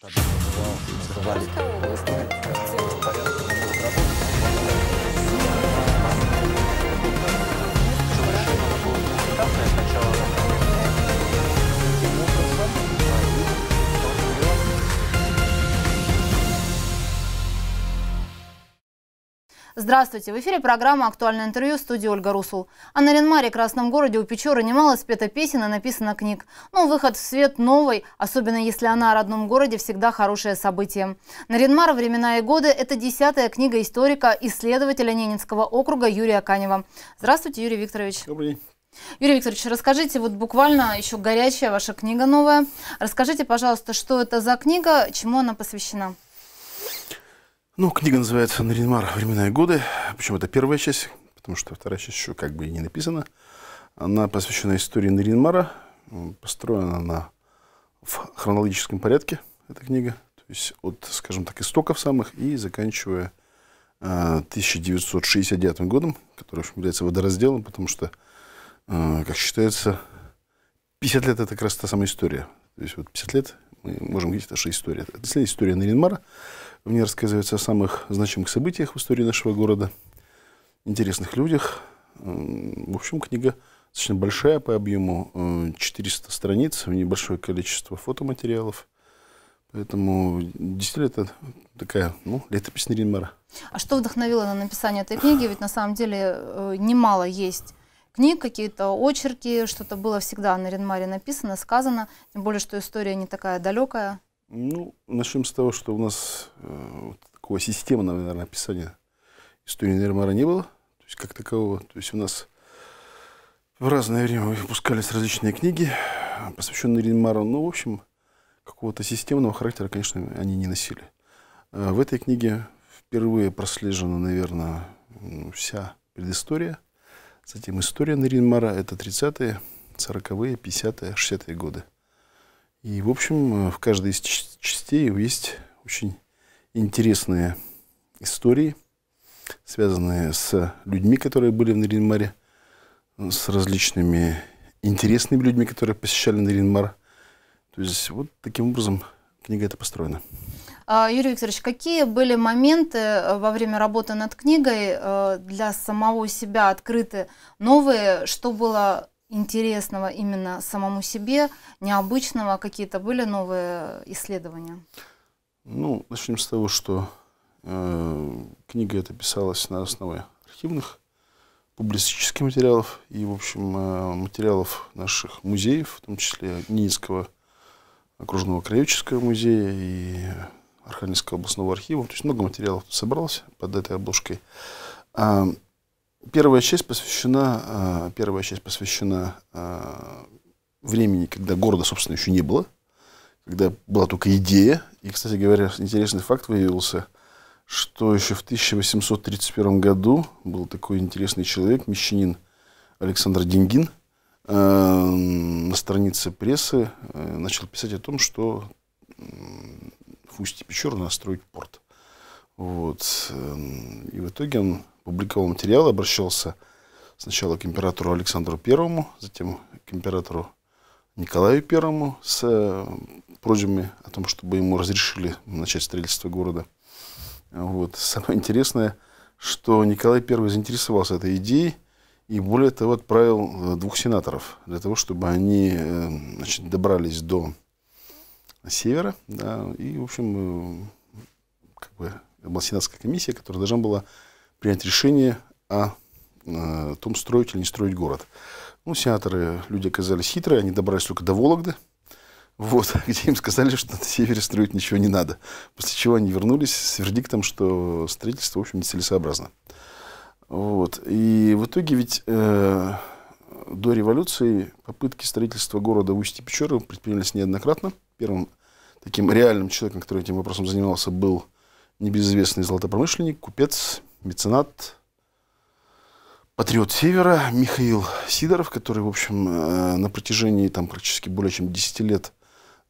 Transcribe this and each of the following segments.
Porządku. Здравствуйте! В эфире программа «Актуальное интервью» в студии Ольга Русул. О Наринмаре, Красном городе, у Печоры немало спета песен и написано книг. Но ну, выход в свет новый, особенно если она о родном городе, всегда хорошее событие. Наринмар «Времена и годы» – это десятая книга историка, исследователя Ненецкого округа Юрия Канева. Здравствуйте, Юрий Викторович. Добрый день. Юрий Викторович, расскажите, вот буквально еще горячая ваша книга новая. Расскажите, пожалуйста, что это за книга, чему она посвящена? Ну, книга называется «Наринмар. Времена и годы». Причем это первая часть, потому что вторая часть еще как бы и не написана. Она посвящена истории Наринмара. Построена она в хронологическом порядке, эта книга. То есть от, скажем так, истоков самых и заканчивая 1969 э, годом, который является водоразделом, потому что, э, как считается, 50 лет – это как раз та самая история. То есть вот 50 лет мы можем говорить, это же история. Это история Наринмара. В ней рассказывается о самых значимых событиях в истории нашего города, интересных людях. В общем, книга достаточно большая по объему, 400 э, страниц, небольшое количество фотоматериалов. Поэтому действительно это такая, ну, летопись Наринмара. А что вдохновило на написание этой книги? Ведь на самом деле э, немало есть книг, какие-то очерки, что-то было всегда на Ренмаре написано, сказано, тем более, что история не такая далекая. Ну, начнем с того, что у нас э, вот такого системного, наверное, описания истории Нейрмара не было, то есть как такового. То есть у нас в разное время выпускались различные книги, а, посвященные Нейрмару, но, ну, в общем, какого-то системного характера, конечно, они не носили. А, в этой книге впервые прослежена, наверное, вся предыстория, затем история Нейрмара, это 30-е, 40-е, 50-е, 60-е годы. И, в общем, э, в каждой из частей есть очень интересные истории, связанные с людьми, которые были в Наринмаре, с различными интересными людьми, которые посещали Наринмар. То есть вот таким образом книга эта построена. А, Юрий Викторович, какие были моменты э, во время работы над книгой э, для самого себя открыты новые, что было интересного именно самому себе, необычного? Какие-то были новые исследования? Ну, начнем с того, что э, книга эта писалась на основе архивных публицистических материалов и, в общем, э, материалов наших музеев, в том числе Нинского окружного краеведческого музея и Архангельского областного архива. То есть много материалов собралось под этой обложкой. А, Первая часть посвящена, а, первая часть посвящена а, времени, когда города, собственно, еще не было, когда была только идея. И, кстати говоря, интересный факт выявился, что еще в 1831 году был такой интересный человек, мещанин Александр Деньгин, а, на странице прессы э, начал писать о том, что в устье печор надо строить порт. Вот. Эм, и в итоге он публиковал материал, обращался сначала к императору Александру Первому, затем к императору Николаю Первому с э, просьбами о том, чтобы ему разрешили начать строительство города. Вот. Самое интересное, что Николай Первый заинтересовался этой идеей и, более того, отправил э, двух сенаторов для того, чтобы они э, значит, добрались до севера да, и, в общем, как бы была сенатская комиссия, которая должна была принять решение о, о э, том, строить или не строить город. Ну, сенаторы, люди оказались хитрые, они добрались только до Вологды, вот, где им сказали, что на севере строить ничего не надо. После чего они вернулись с вердиктом, что строительство, в общем, нецелесообразно. Вот. И в итоге ведь э, до революции попытки строительства города в Усть-Печоры предпринялись неоднократно. Первым таким реальным человеком, который этим вопросом занимался, был небезызвестный золотопромышленник, купец, меценат, патриот Севера Михаил Сидоров, который, в общем, э, на протяжении там практически более чем 10 лет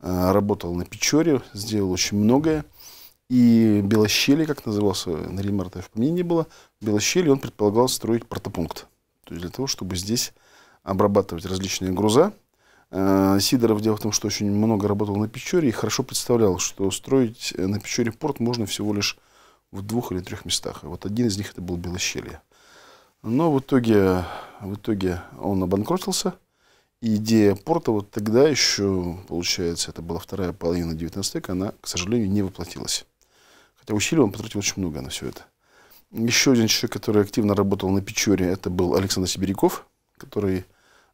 э, работал на Печоре, сделал очень многое. И Белощели, как назывался, на Рельмартове в помине не было, Белощели он предполагал строить портопункт. То есть для того, чтобы здесь обрабатывать различные груза, Э, Сидоров, дело в том, что очень много работал на Печоре и хорошо представлял, что строить э, на Печоре порт можно всего лишь в двух или трех местах. Вот один из них это был Белощелье. Но в итоге, в итоге он обанкротился. И идея порта вот тогда еще, получается, это была вторая половина 19 века, она, к сожалению, не воплотилась. Хотя усилий он потратил очень много на все это. Еще один человек, который активно работал на Печоре, это был Александр Сибиряков, который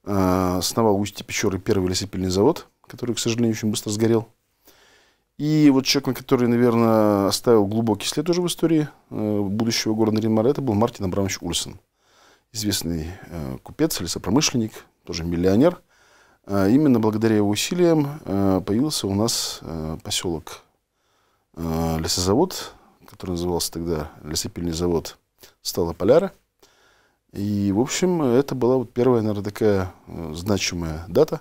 а, основал в Устье-Печоры первый лесопильный завод, который, к сожалению, очень быстро сгорел. И вот человек, который, наверное, оставил глубокий след уже в истории э, будущего города Римара, это был Мартин Абрамович Ульсен. Известный э, купец, лесопромышленник, тоже миллионер. А, именно благодаря его усилиям э, появился у нас поселок лесозавод, который назывался тогда лесопильный завод Стала Поляра – и, в общем, это была вот первая, наверное, такая э, значимая дата,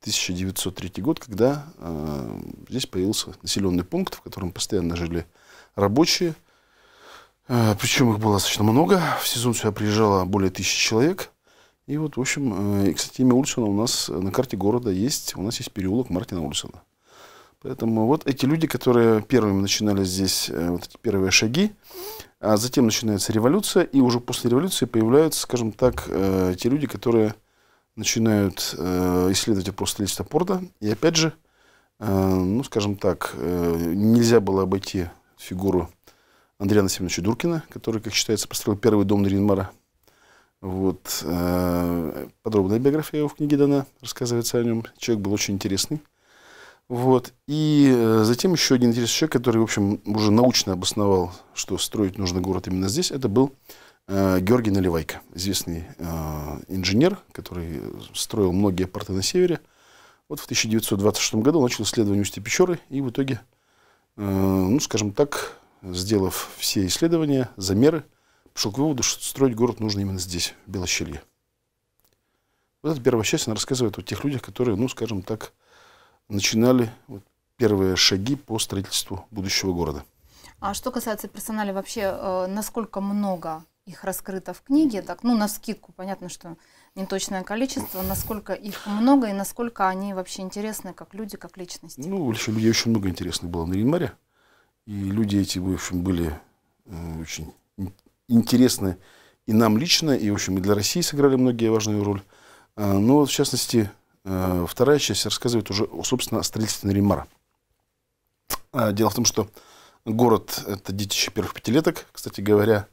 1903 год, когда э, здесь появился населенный пункт, в котором постоянно жили рабочие. Э, причем их было достаточно много. В сезон сюда приезжало более тысячи человек. И вот, в общем, э, и, кстати, имя Ульсона у нас на карте города есть. У нас есть переулок Мартина Ульсона. Поэтому вот эти люди, которые первыми начинали здесь э, вот эти первые шаги, а затем начинается революция, и уже после революции появляются, скажем так, э, те люди, которые начинают э, исследовать вопрос строительства порта. И опять же, э, ну, скажем так, э, нельзя было обойти фигуру Андрея Насимовича Дуркина, который, как считается, построил первый дом Наринмара. Вот. Э, подробная биография его в книге дана, рассказывается о нем. Человек был очень интересный. Вот. И э, затем еще один интересный человек, который, в общем, уже научно обосновал, что строить нужно город именно здесь, это был э, Георгий Наливайко, известный э, инженер, который строил многие порты на севере. Вот в 1926 году начал исследование устья Печоры и в итоге, э, ну, скажем так, сделав все исследования, замеры, пришел к выводу, что строить город нужно именно здесь, в Белощелье. Вот эта первая часть, она рассказывает о тех людях, которые, ну, скажем так, начинали вот первые шаги по строительству будущего города. А что касается персонала вообще, э, насколько много их раскрыто в книге, так, ну, на скидку, понятно, что неточное количество, насколько их много и насколько они вообще интересны, как люди, как личности. Ну, вообще людей очень много интересных было на Янмаре, и люди эти, в общем, были э, очень интересны и нам лично, и, в общем, и для России сыграли многие важную роль. А, но, ну, в частности, Э, вторая часть рассказывает уже, собственно, о строительстве Римара. А, дело в том, что город – это детище первых пятилеток, кстати говоря.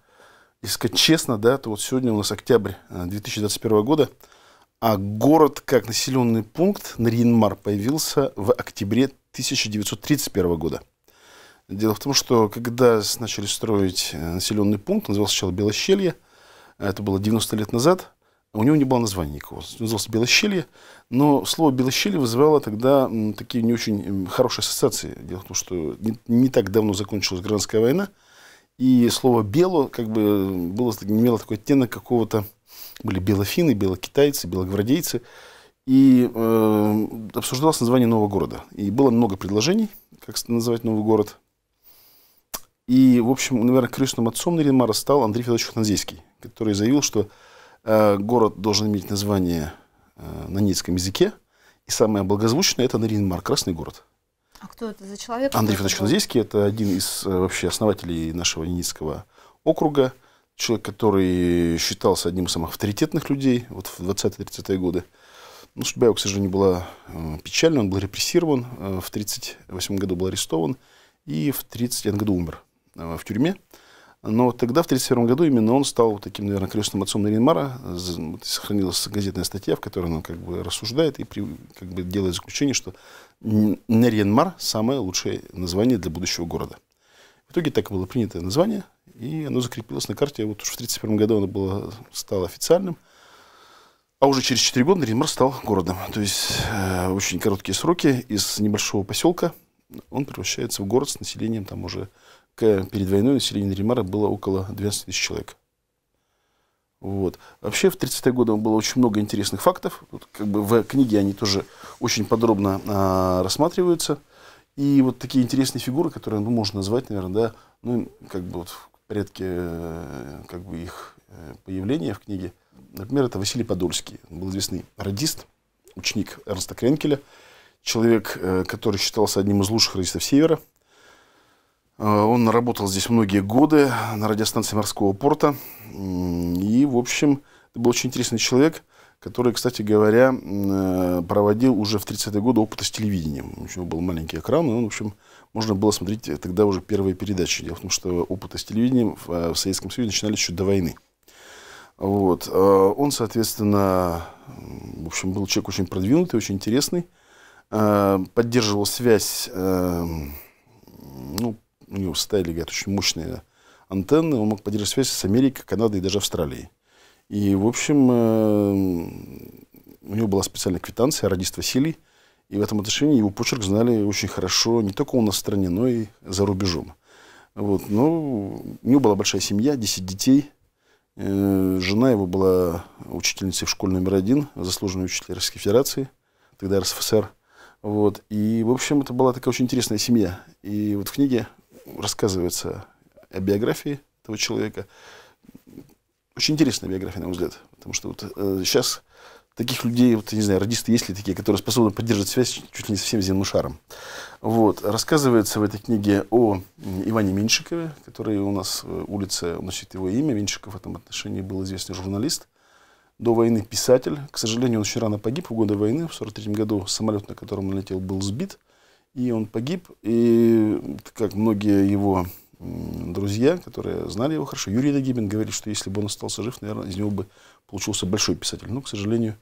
Если сказать честно, да, то вот сегодня у нас октябрь 2021 э, года, а город как населенный пункт Нарьинмар появился в октябре 1931 года. Дело в том, что когда начали строить э, населенный пункт, назывался сначала Белощелье, а это было 90 лет назад – у него не было названия никакого. Он назывался «Белощелье». Но слово «Белощелье» вызывало тогда такие не очень хорошие ассоциации. Дело в том, что не, не так давно закончилась Гражданская война. И слово «бело» как бы было, имело такой оттенок какого-то... Были белофины, белокитайцы, белогвардейцы. И э, обсуждалось название нового города. И было много предложений, как называть новый город. И, в общем, наверное, крестным отцом Наринмара стал Андрей Федорович Ханзейский, который заявил, что Э, город должен иметь название э, на ненецком языке, и самое благозвучное – это Наринмар, Красный город. А кто это за человек? Андрей Федорович Надзейский – это один из э, вообще основателей нашего Ненецкого округа, человек, который считался одним из самых авторитетных людей вот в 20-30-е годы. Ну, судьба его, к сожалению, была печальна, он был репрессирован, в 1938 году был арестован и в 1931 году умер в тюрьме. Но тогда, в 1937 году, именно он стал таким, наверное, крестным отцом Наринмара. Сохранилась газетная статья, в которой он как бы рассуждает и при, как бы делает заключение, что Наринмар – самое лучшее название для будущего города. В итоге так было принято название, и оно закрепилось на карте. Вот уже в 1931 году оно было, стало официальным. А уже через 4 года Наринмар стал городом. То есть э, очень короткие сроки из небольшого поселка он превращается в город с населением там уже к, перед войной население Римара было около 12 тысяч человек. Вот. Вообще в 30-е годы было очень много интересных фактов. Вот, как бы в книге они тоже очень подробно а, рассматриваются. И вот такие интересные фигуры, которые ну, можно назвать, наверное, да, ну, как бы вот в порядке э, как бы их э, появления в книге. Например, это Василий Подольский. Он был известный радист, ученик Эрнста Кренкеля, человек, э, который считался одним из лучших радистов Севера – Э, он работал здесь многие годы на радиостанции морского порта. И, в общем, это был очень интересный человек, который, кстати говоря, э, проводил уже в 30-е годы опыты с телевидением. У него был маленький экран, и он, в общем, можно было смотреть э, тогда уже первые передачи. Дело в том, что опыты с телевидением в Советском Союзе начинались еще до войны. Вот. Он, соответственно, в общем, был человек очень продвинутый, очень интересный. Поддерживал связь ну, у него стояли, говорят, очень мощные антенны, он мог поддерживать связь с Америкой, Канадой и даже Австралией. И, в общем, э, у него была специальная квитанция о родительстве Василий», и в этом отношении его почерк знали очень хорошо не только у нас в стране, но и за рубежом. Вот. Но ну, у него была большая семья, 10 детей. Э, жена его была учительницей в школе номер один, заслуженный учитель Российской Федерации, тогда РСФСР. Вот. И, в общем, это была такая очень интересная семья. И вот в книге рассказывается о биографии этого человека. Очень интересная биография, на мой взгляд. Потому что вот, э, сейчас таких людей, вот, я не знаю, радисты есть ли такие, которые способны поддерживать связь чуть ли не со всем земным шаром. Вот. Рассказывается в этой книге о Иване Меньшикове, который у нас э, улица носит его имя. Меньшиков в этом отношении был известный журналист. До войны писатель. К сожалению, он очень рано погиб в годы войны. В 1943 году самолет, на котором он летел, был сбит. И он погиб, и как многие его друзья, которые знали его хорошо, Юрий Дагибин говорит, что если бы он остался жив, наверное, из него бы получился большой писатель. Но, к сожалению,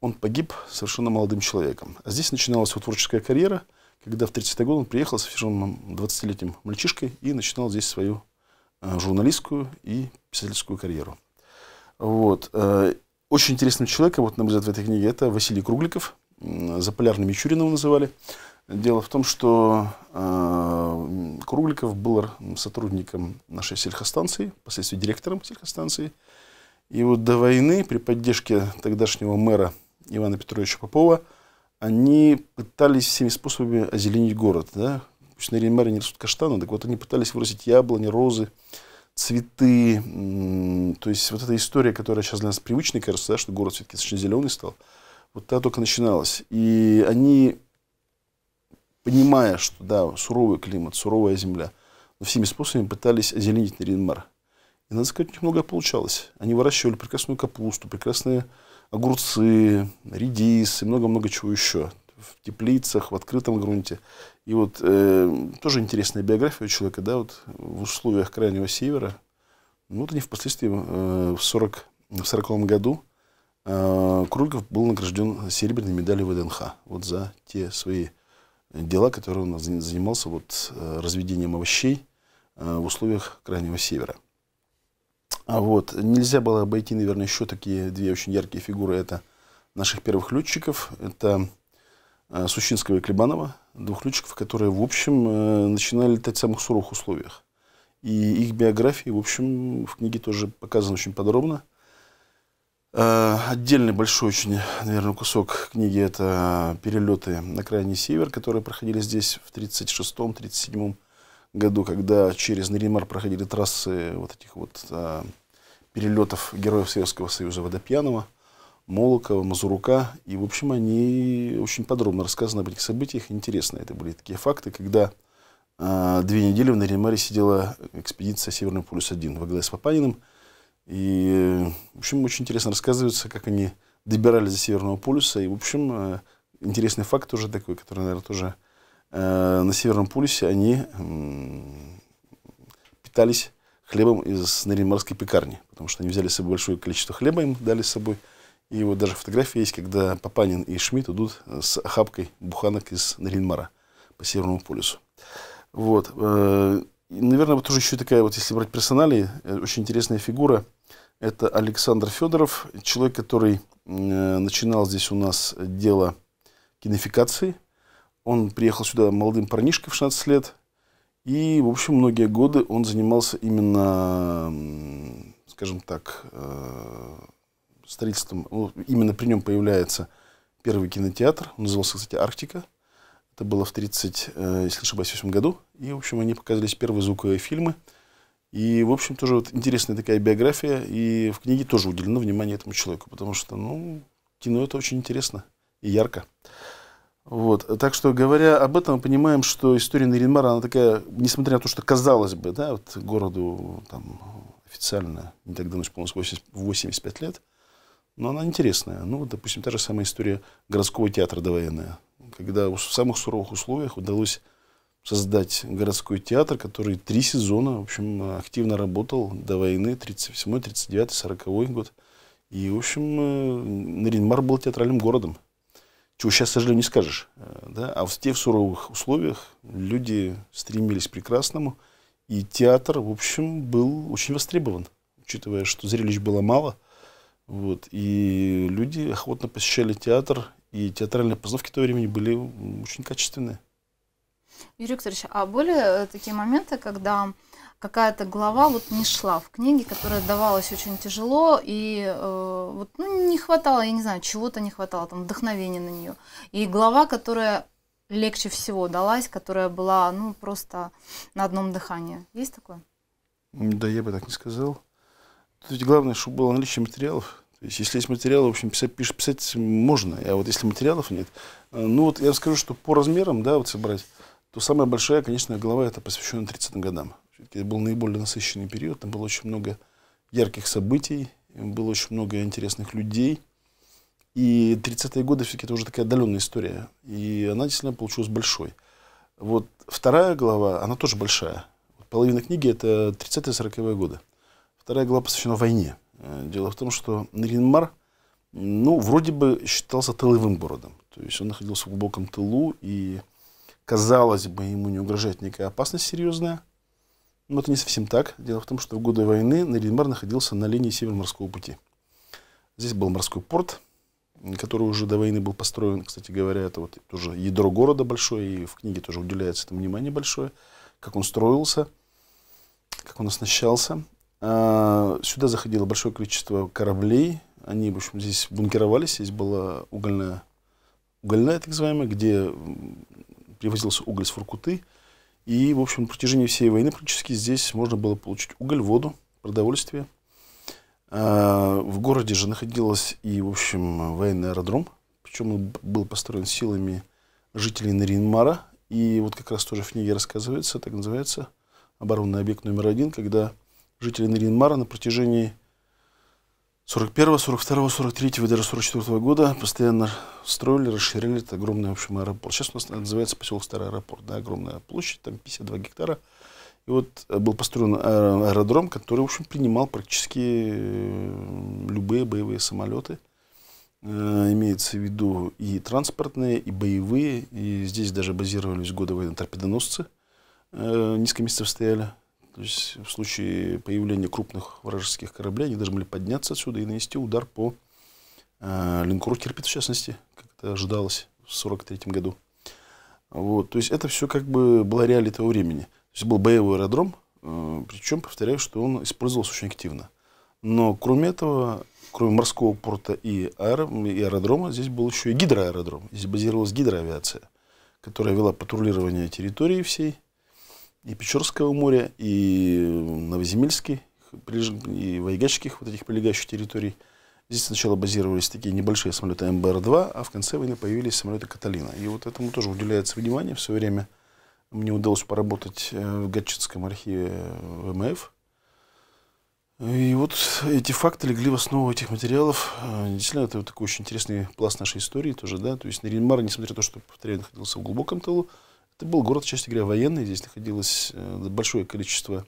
он погиб совершенно молодым человеком. А здесь начиналась его творческая карьера, когда в 30-й год он приехал с совершенно 20-летним мальчишкой и начинал здесь свою э, журналистскую и писательскую карьеру. Вот. Э, очень интересным человеком, а вот, на мой взгляд, в этой книге, это Василий Кругликов, «За полярным Мичуринова» называли. Дело в том, что э, Кругликов был сотрудником нашей сельхостанции, впоследствии директором сельхостанции. И вот до войны при поддержке тогдашнего мэра Ивана Петровича Попова они пытались всеми способами озеленить город. Да? Пусть на Реймаре не растут каштаны, так вот они пытались вырастить яблони, розы, цветы. То есть вот эта история, которая сейчас для нас привычна, кажется, да, что город все-таки очень зеленый стал, вот та только начиналась. И они понимая, что да, суровый климат, суровая земля, но всеми способами пытались озеленить Наринмар. И, надо сказать, у них многое получалось. Они выращивали прекрасную капусту, прекрасные огурцы, редис и много-много чего еще. В теплицах, в открытом грунте. И вот э, тоже интересная биография у человека, да, вот в условиях Крайнего Севера. Ну, вот они впоследствии э, в 40 в 40 году э, Крульков был награжден серебряной медалью ВДНХ вот за те свои дела, которые он занимался вот, э, разведением овощей э, в условиях Крайнего Севера. А вот, нельзя было обойти, наверное, еще такие две очень яркие фигуры. Это наших первых летчиков. Это э, Сущинского и Клебанова, двух летчиков, которые, в общем, начинали летать в самых суровых условиях. И их биографии, в общем, в книге тоже показаны очень подробно. Э, отдельный большой очень, наверное, кусок книги – это «Перелеты на крайний север», которые проходили здесь в 1936-1937 году, когда через Наримар проходили трассы вот этих вот а, перелетов героев Советского Союза Водопьянова, Молокова, Мазурука. И, в общем, они очень подробно рассказаны об этих событиях. Интересно, это были такие факты, когда а, две недели в Наримаре сидела экспедиция «Северный полюс-1» во главе с Папаниным – и, в общем, очень интересно рассказывается, как они добирались до Северного полюса. И, в общем, э, интересный факт тоже такой, который, наверное, тоже э, на Северном полюсе они питались хлебом из Наринмарской пекарни, потому что они взяли с собой большое количество хлеба, им дали с собой. И вот даже фотография есть, когда Папанин и Шмидт идут с хапкой буханок из Наринмара по Северному полюсу. Вот. Э, наверное, вот тоже еще такая вот, если брать персонали, э, очень интересная фигура. Это Александр Федоров, человек, который э, начинал здесь у нас дело кинофикации. Он приехал сюда молодым парнишкой в 16 лет. И, в общем, многие годы он занимался именно, скажем так, э, строительством. Ну, именно при нем появляется первый кинотеатр. Он назывался, кстати, «Арктика». Это было в 30, э, если ошибаюсь, году. И, в общем, они показались первые звуковые фильмы. И, в общем, тоже вот интересная такая биография. И в книге тоже уделено внимание этому человеку, потому что, ну, кино это очень интересно и ярко. Вот. Так что, говоря об этом, мы понимаем, что история Наринмара, она такая, несмотря на то, что казалось бы, да, вот городу там официально не так давно исполнилось 80, 85 лет, но она интересная. Ну, вот, допустим, та же самая история городского театра довоенная когда в самых суровых условиях удалось создать городской театр, который три сезона, в общем, активно работал до войны, 37 39 40 год. И, в общем, э, Наринмар был театральным городом. Чего сейчас, к сожалению, не скажешь. Э, да? А в тех суровых условиях люди стремились к прекрасному. И театр, в общем, был очень востребован, учитывая, что зрелищ было мало. Вот. И люди охотно посещали театр и театральные постановки того времени были очень качественные. Юрий Викторович, а были э, такие моменты, когда какая-то глава вот не шла в книге, которая давалась очень тяжело, и э, вот ну, не хватало, я не знаю, чего-то не хватало, там вдохновения на нее. И глава, которая легче всего далась, которая была ну просто на одном дыхании. Есть такое? Да я бы так не сказал. Тут главное, чтобы было наличие материалов, то есть, если есть материалы, в общем, писать, пишешь, писать можно. А вот если материалов нет, э, ну вот я скажу, что по размерам, да, вот собрать, то самая большая, конечно, глава это посвящена 30-м годам. Это был наиболее насыщенный период, там было очень много ярких событий, было очень много интересных людей. И 30-е годы все-таки это уже такая отдаленная история. И она действительно получилась большой. Вот вторая глава, она тоже большая. Половина книги это 30-40-е годы. Вторая глава посвящена войне. Э, дело в том, что Наринмар, ну, вроде бы считался тыловым городом. То есть он находился в глубоком тылу, и, казалось бы, ему не угрожает некая опасность серьезная. Но это не совсем так. Дело в том, что в годы войны Наринмар находился на линии Северо-морского пути. Здесь был морской порт, который уже до войны был построен, кстати говоря, это вот тоже ядро города большое, и в книге тоже уделяется этому внимание большое, как он строился, как он оснащался. А, сюда заходило большое количество кораблей. Они, в общем, здесь бункеровались. Здесь была угольная, угольная так называемая, где привозился уголь с Фуркуты. И, в общем, на протяжении всей войны практически здесь можно было получить уголь, воду, продовольствие. А, в городе же находилась и, в общем, военный аэродром. Причем он был построен силами жителей Наринмара. И вот как раз тоже в книге рассказывается, так называется, оборонный объект номер один, когда жителей Наринмара на протяжении 41, 42, 43 и даже 44 года постоянно строили, расширяли этот огромный, в общем, аэропорт. Сейчас у нас называется поселок Старый аэропорт, да, огромная площадь, там 52 гектара. И вот э, был построен э, аэродром, который, в общем, принимал практически э, любые боевые самолеты. Имеется в виду и транспортные, и боевые. И здесь даже базировались годовые торпедоносцы. Низко месяцев стояли то есть в случае появления крупных вражеских кораблей они должны были подняться отсюда и нанести удар по э, линкору «Кирпит», в частности, как это ожидалось в 1943 году. Вот, то есть это все как бы была реалия того времени. То есть был боевой аэродром, э, причем, повторяю, что он использовался очень активно. Но кроме этого, кроме морского порта и, аэро, и аэродрома, здесь был еще и гидроаэродром. Здесь базировалась гидроавиация, которая вела патрулирование территории всей, и Печорского моря, и Новоземельских, и Вайгачских, вот этих прилегающих территорий. Здесь сначала базировались такие небольшие самолеты МБР-2, а в конце войны появились самолеты Каталина. И вот этому тоже уделяется внимание. В свое время мне удалось поработать э, в Гатчинском архиве ВМФ. Э, и вот эти факты легли в основу этих материалов. Э, действительно, это вот такой очень интересный пласт нашей истории тоже, да. То есть Наринмар, несмотря на то, что, повторяю, находился в глубоком тылу, это был город, честно говоря, военный. Здесь находилось э, большое количество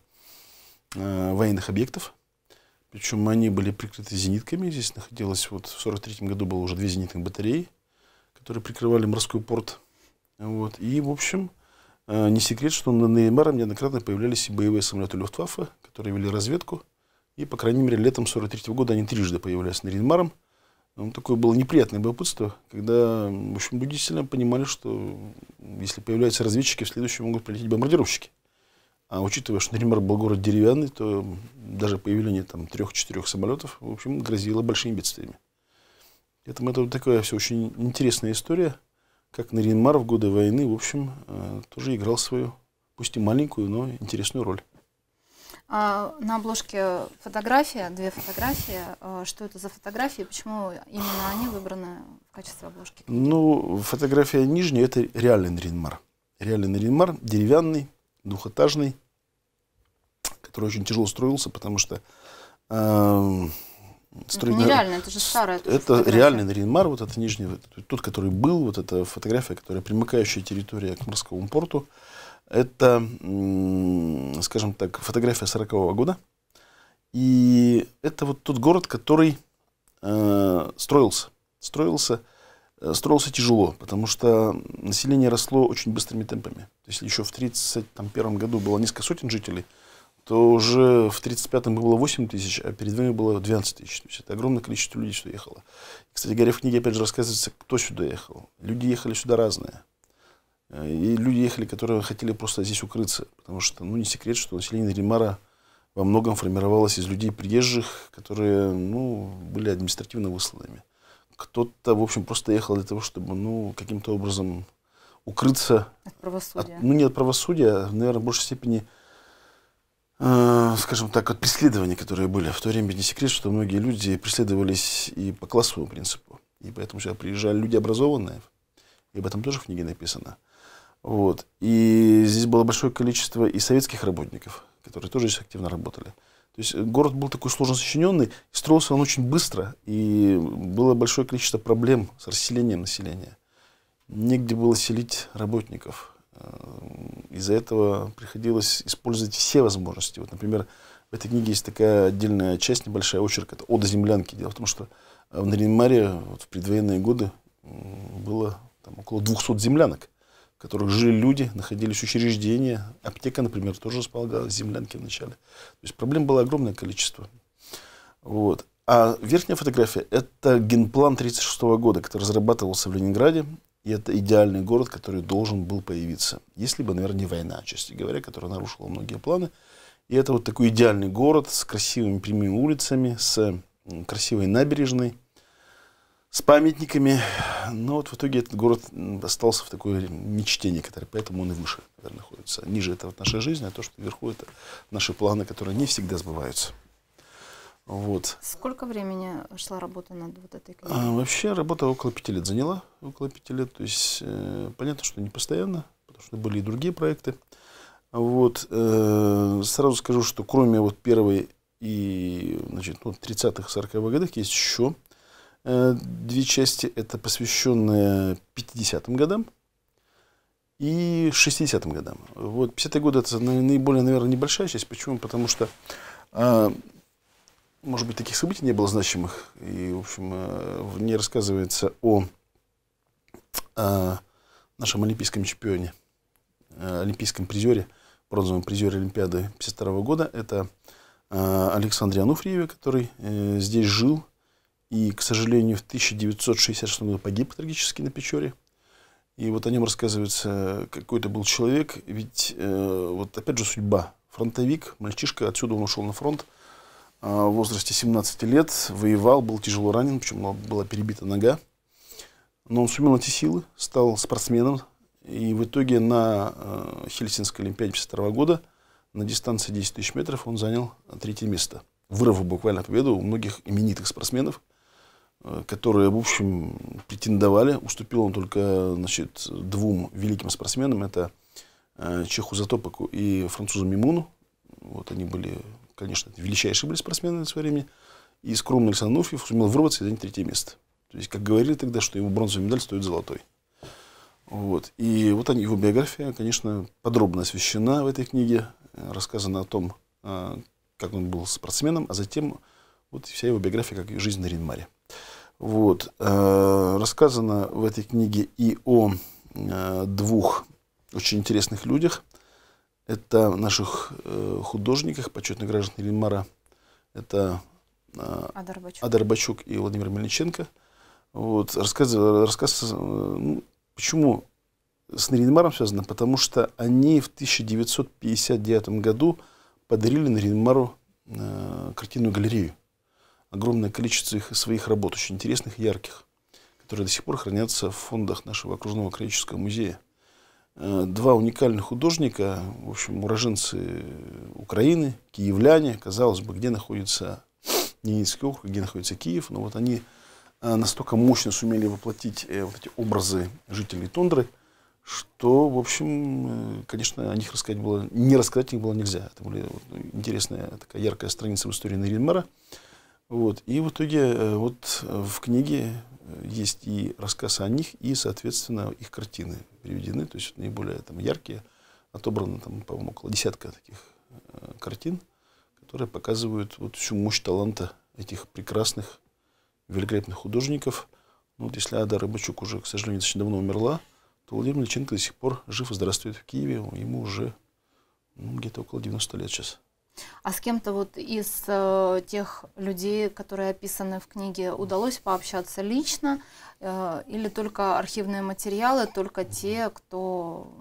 э, военных объектов. Причем они были прикрыты зенитками. Здесь находилось, вот в 43 году было уже две зенитных батареи, которые прикрывали морской порт. Вот. И, в общем, э, не секрет, что на Неймаром неоднократно появлялись и боевые самолеты Люфтваффе, которые вели разведку. И, по крайней мере, летом 43 года они трижды появлялись на Неймаром. Ну, такое было неприятное любопытство, когда, в общем, люди сильно понимали, что если появляются разведчики, в следующем могут прилететь бомбардировщики. А учитывая, что, например, был город деревянный, то даже появление там трех-четырех самолетов, в общем, грозило большими бедствиями. Поэтому это такая все очень интересная история, как Наринмар в годы войны, в общем, э, тоже играл свою, пусть и маленькую, но интересную роль. А, на обложке фотография, две фотографии. А, что это за фотографии? Почему именно они выбраны в качестве обложки? Ну, фотография нижняя – это реальный Наринмар. Реальный Наринмар, деревянный, двухэтажный, который очень тяжело строился, потому что э, эм, строить... Это нереально, это же старая Это фотография. реальный Наринмар, вот это нижний, тот, который был, вот эта фотография, которая примыкающая территория к морскому порту. Э, это, скажем так, фотография 40-го года. И это вот тот город, который э, строился. Строился, э, строился тяжело, потому что население росло очень быстрыми темпами. То есть еще в 1931 году было несколько сотен жителей, то уже в 1935-м было 8 тысяч, а перед вами было 12 тысяч. То есть это огромное количество людей, что ехало. Кстати говоря, в книге опять же рассказывается, кто сюда ехал. Люди ехали сюда разные. Э, и люди ехали, которые хотели просто здесь укрыться, потому что, ну, не секрет, что население Римара во многом формировалось из людей приезжих, которые, ну, были административно высланными. Кто-то, в общем, просто ехал для того, чтобы, ну, каким-то образом укрыться. От правосудия. От, ну, не от правосудия, а, наверное, в большей степени, э, скажем так, от преследований, которые были. В то время не секрет, что многие люди преследовались и по классовому принципу. И поэтому сюда приезжали люди образованные, и об этом тоже в книге написано. Вот. И здесь было большое количество и советских работников, которые тоже здесь активно работали. То есть э, город был такой сложно сочиненный, строился он очень быстро, и было большое количество проблем с расселением населения. Негде было селить работников. Э, из-за этого приходилось использовать все возможности. Вот, например, в этой книге есть такая отдельная часть, небольшая очерк, это «Ода землянки». Дело в том, что э, в Наринмаре вот, в предвоенные годы было там, около 200 землянок которых жили люди, находились учреждения. Аптека, например, тоже располагалась, землянки вначале. То есть проблем было огромное количество. Вот. А верхняя фотография – это генплан 1936 года, который разрабатывался в Ленинграде. И это идеальный город, который должен был появиться. Если бы, наверное, не война, честно говоря, которая нарушила многие планы. И это вот такой идеальный город с красивыми прямыми улицами, с красивой набережной – с памятниками. Но вот в итоге этот город остался в такой мечте некоторой, поэтому он и выше наверное, находится. Ниже это вот наша жизнь, а то, что вверху, это наши планы, которые не всегда сбываются. Вот. Сколько времени шла работа над вот этой книгой? А, вообще работа около пяти лет заняла, около пяти лет. То есть э, понятно, что не постоянно, потому что были и другие проекты. Вот э, сразу скажу, что кроме вот первой и значит, ну, 30-х, 40-х годах есть еще Э, две части это посвященные 50-м годам и 60-м годам. Вот 50-е годы это наиболее, наверное, небольшая часть. Почему? Потому что, э, может быть, таких событий не было значимых. И, в общем, э, в ней рассказывается о, о нашем олимпийском чемпионе, олимпийском призере, бронзовом призере Олимпиады 52 года. Это Александре Ануфриеве, который здесь жил и, к сожалению, в 1966 году погиб трагически на Печоре. И вот о нем рассказывается, какой-то был человек. Ведь, э, вот опять же, судьба. Фронтовик, мальчишка, отсюда он ушел на фронт. Э, в возрасте 17 лет воевал, был тяжело ранен, причем была перебита нога. Но он сумел найти силы, стал спортсменом. И в итоге на э, Хельсинской Олимпиаде 52 года на дистанции 10 тысяч метров он занял третье место. Вырвав буквально победу у многих именитых спортсменов – Э, которые, в общем, претендовали. Уступил он только значит, двум великим спортсменам. Это э, Чеху Затопоку и французу Мимуну. Вот они были, конечно, величайшие были спортсмены на свое время. И скромный Александр Нуфьев сумел вырваться и занять третье место. То есть, как говорили тогда, что его бронзовая медаль стоит золотой. Вот. И вот они, его биография, конечно, подробно освещена в этой книге. Рассказано о том, э, как он был спортсменом, а затем вот вся его биография, как жизнь на Ринмаре. Вот. Э, рассказано в этой книге и о э, двух очень интересных людях. Это наших э, художниках, почетных граждан Ильмара. Это Адар Бачук, и Владимир Мельниченко. Вот. Рассказ, рассказ ну, почему с Наринмаром связано? Потому что они в 1959 году подарили Наринмару э, картинную галерею огромное количество их, своих работ, очень интересных и ярких, которые до сих пор хранятся в фондах нашего окружного краеведческого музея. Э, два уникальных художника, в общем, уроженцы Украины, киевляне. Казалось бы, где находится Ненецкий округ, где находится Киев. Но вот они э, настолько мощно сумели воплотить э, вот эти образы жителей тундры, что, в общем, конечно, о них рассказать было, не рассказать их было нельзя. Это была ну, интересная такая яркая страница в истории Неринмара. Мара вот. И в итоге э, вот э, в книге э, есть и рассказ о них, и, соответственно, их картины приведены, то есть наиболее там, яркие. Отобрано, там, по-моему, около десятка таких э, картин, которые показывают вот всю мощь таланта этих прекрасных, великолепных художников. Ну, вот если Ада Рыбачук уже, к сожалению, достаточно давно умерла, то Владимир Ильиченко до сих пор жив и здравствует в Киеве. Ему уже ну, где-то около 90 лет сейчас. А с кем-то вот из э, тех людей, которые описаны в книге, удалось пообщаться лично э, или только архивные материалы, только те, кто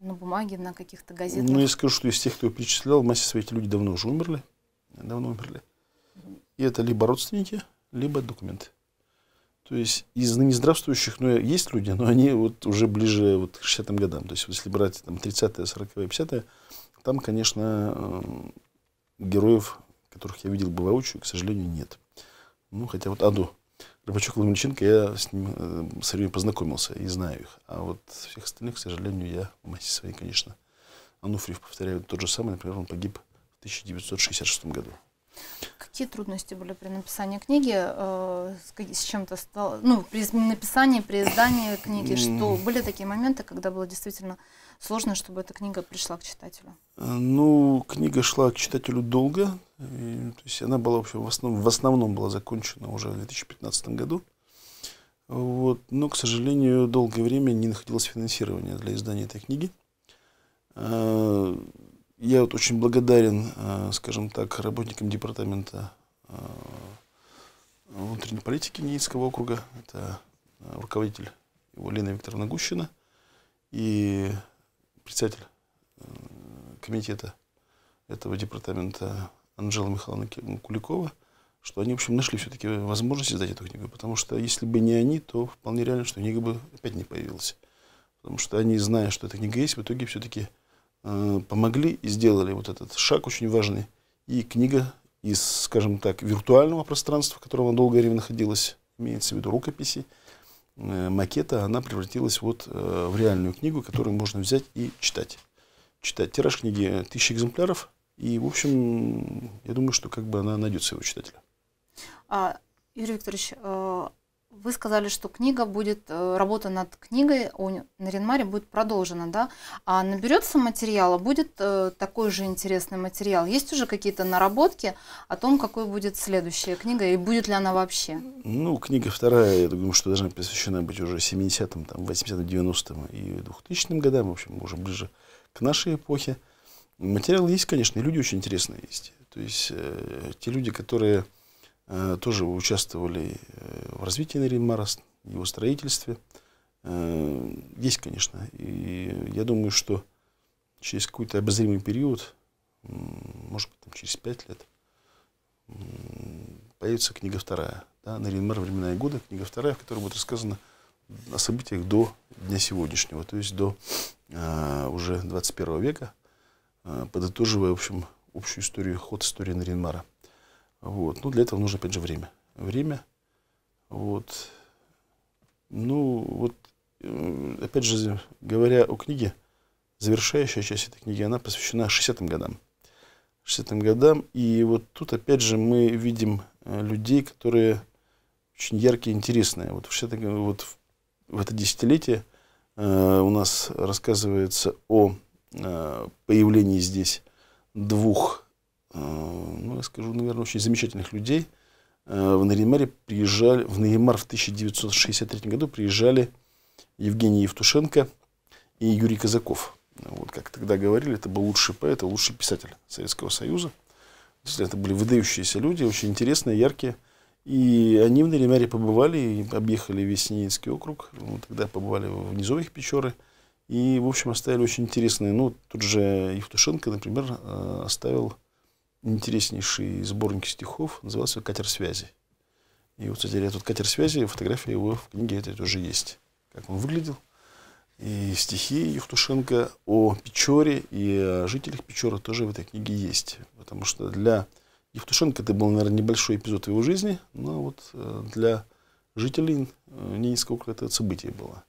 на бумаге, на каких-то газетах? Ну, я скажу, что из тех, кто перечислял, в массе своей эти люди давно уже умерли. Давно умерли. И это либо родственники, либо документы. То есть из ныне здравствующих, ну, есть люди, но они вот уже ближе вот, к 60-м годам. То есть если брать там 30-е, 40-е, 50-е, там, конечно, э, героев, которых я видел бы воочию, к сожалению, нет. Ну, хотя вот Аду Рыбачук Ломельченко, я с ним э, со временем познакомился и знаю их. А вот всех остальных, к сожалению, я в массе своей, конечно, Ануфриев, повторяю, тот же самый, например, он погиб в 1966 году. Какие трудности были при написании книги? Э, с, с чем-то стало? Ну, при написании, при издании книги, что были такие моменты, когда было действительно сложно, чтобы эта книга пришла к читателю? Э, ну, книга шла к читателю долго. И, то есть она была в основном, в основном была закончена уже в 2015 году. Вот. Но, к сожалению, долгое время не находилось финансирования для издания этой книги. Э, я вот очень благодарен, э, скажем так, работникам департамента внутренней политики Ниитского округа. Это руководитель его Лена Викторовна Гущина и председатель э, комитета этого департамента Анжела Михайловна ну, Куликова, что они, в общем, нашли все-таки возможность издать эту книгу, потому что если бы не они, то вполне реально, что книга бы опять не появилась. Потому что они, зная, что эта книга есть, в итоге все-таки э, помогли и сделали вот этот шаг очень важный. И книга из, скажем так, виртуального пространства, в котором она долгое время находилась, имеется в виду рукописи, Э, макета, она превратилась вот э, в реальную книгу, которую можно взять и читать. Читать. Тираж книги э, тысячи экземпляров. И, в общем, я думаю, что как бы она найдет своего читателя. А, Юрий Викторович, вы сказали, что книга будет, э, работа над книгой о Наринмаре будет продолжена, да? А наберется материала, будет э, такой же интересный материал? Есть уже какие-то наработки о том, какой будет следующая книга и будет ли она вообще? Ну, книга вторая, я думаю, что должна посвящена быть уже 70-м, 80-м, 90-м и 2000-м годам, в общем, уже ближе к нашей эпохе. Материал есть, конечно, и люди очень интересные есть. То есть э, те люди, которые Э, тоже участвовали э, в развитии Наринмарас, его строительстве. Э, есть, конечно. И я думаю, что через какой-то обозримый период, может быть, там, через пять лет, появится книга вторая. Да, Наринмар «Времена и годы», книга вторая, в которой будет рассказано о событиях до дня сегодняшнего, то есть до а, уже 21 века, а, подытоживая, в общем, общую историю, ход истории Наринмара. Вот. Ну, для этого нужно, опять же, время. Время. Вот. Ну, вот, э, опять же, говоря о книге, завершающая часть этой книги, она посвящена 60-м годам. 60-м годам. И вот тут, опять же, мы видим э, людей, которые очень яркие, интересные. Вот в, вот в это десятилетие э, у нас рассказывается о э, появлении здесь двух Э, ну, я скажу, наверное, очень замечательных людей. Э, в Наримаре приезжали, в Наримар в 1963 году приезжали Евгений Евтушенко и Юрий Казаков. Вот, как тогда говорили, это был лучший поэт и лучший писатель Советского Союза. Действительно, это были выдающиеся люди, очень интересные, яркие. И они в Наримаре побывали, и объехали весь Синеинский округ. Ну, тогда побывали в Низовых Печоры. И, в общем, оставили очень интересные. Ну, тут же Евтушенко, например, э, оставил интереснейший сборник стихов, назывался «Катер связи». И вот, кстати, этот «Катер связи», фотография его в книге этой тоже есть, как он выглядел. И стихи Евтушенко о Печоре и о жителях Печора тоже в этой книге есть. Потому что для Евтушенко это был, наверное, небольшой эпизод в его жизни, но вот э, для жителей э, Ненецкого округа это событие было.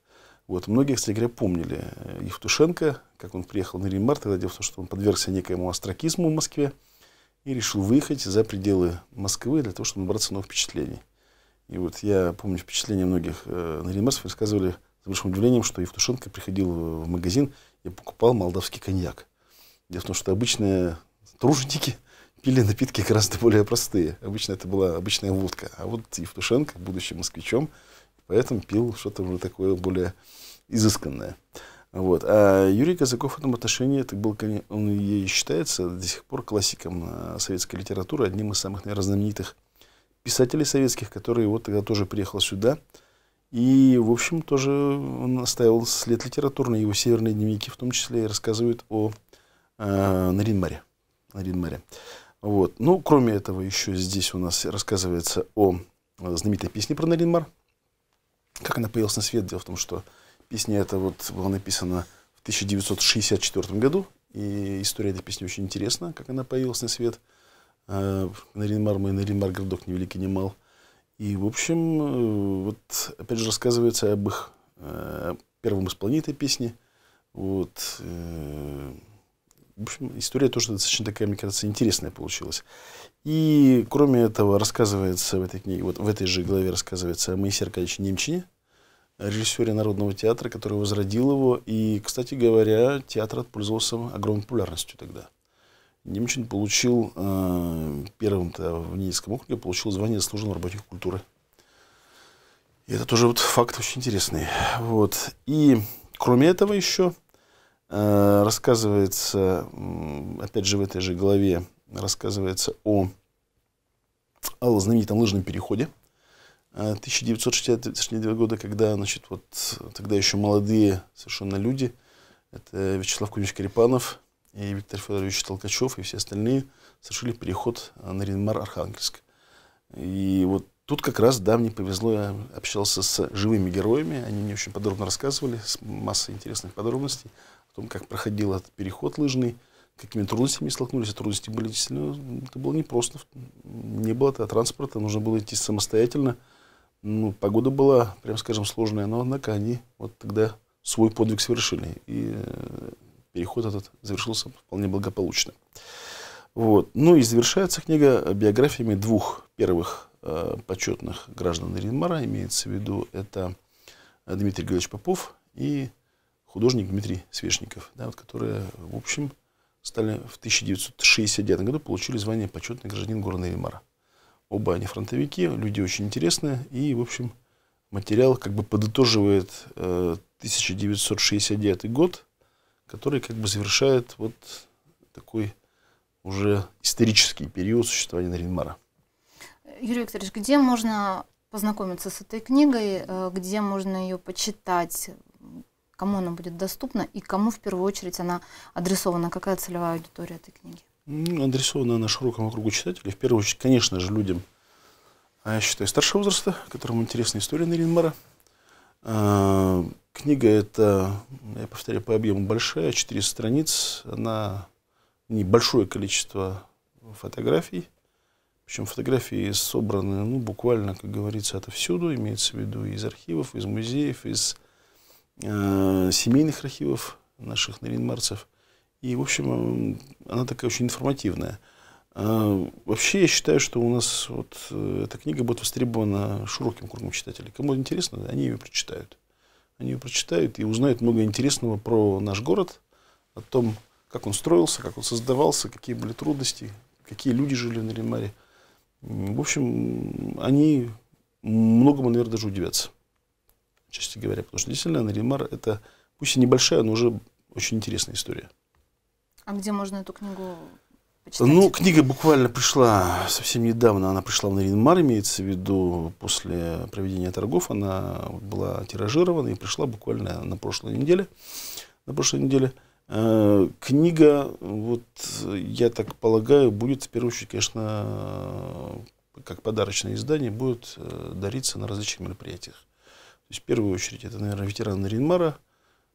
Вот. Многие, кстати говоря, помнили э, Евтушенко, как он приехал на Римбар, тогда дело в том, что он подвергся некоему астракизму в Москве, и решил выехать за пределы Москвы для того, чтобы набраться новых впечатлений. И вот я помню впечатления многих э, наринмарцев рассказывали с большим удивлением, что Евтушенко приходил в магазин и покупал молдавский коньяк. Дело в том, что обычные труженики пили напитки гораздо более простые. Обычно это была обычная водка. А вот Евтушенко, будучи москвичом, поэтому пил что-то уже такое более изысканное. Вот. А Юрий Казаков в этом отношении, это был, он и считается до сих пор классиком э, советской литературы, одним из самых, наверное, знаменитых писателей советских, который вот тогда тоже приехал сюда. И, в общем, тоже он оставил след литературный. Его северные дневники в том числе и рассказывают о э, Наринмаре. Наринмаре. Вот. Ну, кроме этого, еще здесь у нас рассказывается о э, знаменитой песне про Наринмар. Как она появилась на свет. Дело в том, что Песня эта вот была написана в 1964 году, и история этой песни очень интересна, как она появилась на свет. Э, Наринмар мой, Наринмар городок, ни великий, ни мал. И, в общем, э, вот опять же рассказывается об их э, первом исполнении этой песни. Вот. В общем, история тоже достаточно такая, мне кажется, интересная получилась. И, кроме этого, рассказывается в этой книге, вот в этой же главе рассказывается о Моисее Аркадьевиче Немчине, режиссере Народного театра, который возродил его. И, кстати говоря, театр отпользовался огромной популярностью тогда. Немчин получил э, первым-то в Ненецком округе получил звание заслуженного работника культуры. И это тоже вот факт очень интересный. Вот. И кроме этого еще э, рассказывается, опять же в этой же главе, рассказывается о, о знаменитом лыжном переходе – 1969 года, когда, значит, вот тогда еще молодые совершенно люди, это Вячеслав Кузьмич Карипанов и Виктор Федорович Толкачев и все остальные совершили переход э, на Ринмар архангельск И вот тут как раз, да, мне повезло, я общался с живыми героями, они мне очень подробно рассказывали, с массой интересных подробностей о том, как проходил этот переход лыжный, какими трудностями столкнулись. А трудности были действительно, ну, это было непросто, не было транспорта, нужно было идти самостоятельно. Ну, погода была, прям скажем, сложная, но, однако, они вот тогда свой подвиг совершили. И э, переход этот завершился вполне благополучно. Вот. Ну и завершается книга биографиями двух первых э, почетных граждан Иринмара. Имеется в виду это Дмитрий Григорьевич Попов и художник Дмитрий Свешников, да, вот, которые, в общем, стали в 1969 году, получили звание почетный гражданин города Иринмара. Оба они фронтовики, люди очень интересные. И, в общем, материал как бы подытоживает 1969 э, год, который как бы завершает вот такой уже исторический период существования Наринмара. Юрий Викторович, где можно познакомиться с этой книгой, э, где можно ее почитать, кому она будет доступна и кому в первую очередь она адресована, какая целевая аудитория этой книги? Ну, на она широкому кругу читателей. В первую очередь, конечно же, людям, а я считаю, старшего возраста, которым интересна история Нелинмара. А, книга эта, я повторяю, по объему большая, 400 страниц. Она небольшое количество фотографий. Причем фотографии собраны, ну, буквально, как говорится, отовсюду. Имеется в виду из архивов, из музеев, из э, семейных архивов наших наринмарцев. И, в общем, эм, она такая очень информативная. А, вообще, я считаю, что у нас вот э, эта книга будет востребована широким кругом читателей. Кому интересно, они ее прочитают. Они ее прочитают и узнают много интересного про наш город, о том, как он строился, как он создавался, какие были трудности, какие люди жили на Римаре. В общем, они многому, наверное, даже удивятся, честно говоря. Потому что действительно Наримар это, пусть и небольшая, но уже очень интересная история. А где можно эту книгу почитать? Ну, книга буквально пришла совсем недавно. Она пришла в Наринмар, имеется в виду, после проведения торгов. Она была тиражирована и пришла буквально на прошлой неделе. На прошлой неделе. Э, книга, вот я так полагаю, будет в первую очередь, конечно, как подарочное издание, будет э, дариться на различных мероприятиях. То есть в первую очередь это, наверное, ветераны Ринмара,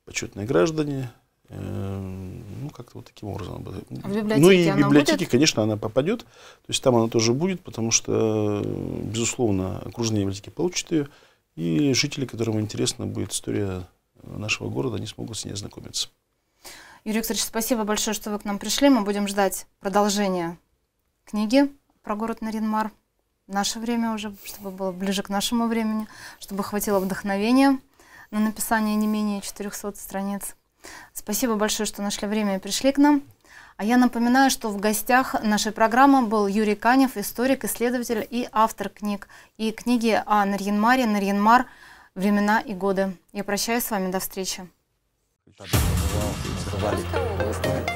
почетные граждане, э, ну, как-то вот таким образом. А в ну, и в библиотеке, будет? конечно, она попадет. То есть там она тоже будет, потому что, безусловно, окружные библиотеки получат ее. И жители, которым интересна будет история нашего города, они смогут с ней ознакомиться. Юрий Викторович, спасибо большое, что вы к нам пришли. Мы будем ждать продолжения книги про город Наринмар. Наше время уже, чтобы было ближе к нашему времени, чтобы хватило вдохновения на написание не менее 400 страниц. Спасибо большое, что нашли время и пришли к нам. А я напоминаю, что в гостях нашей программы был Юрий Канев, историк, исследователь и автор книг. И книги о Нарьянмаре, Нарьянмар, времена и годы. Я прощаюсь с вами, до встречи. Пожалуйста,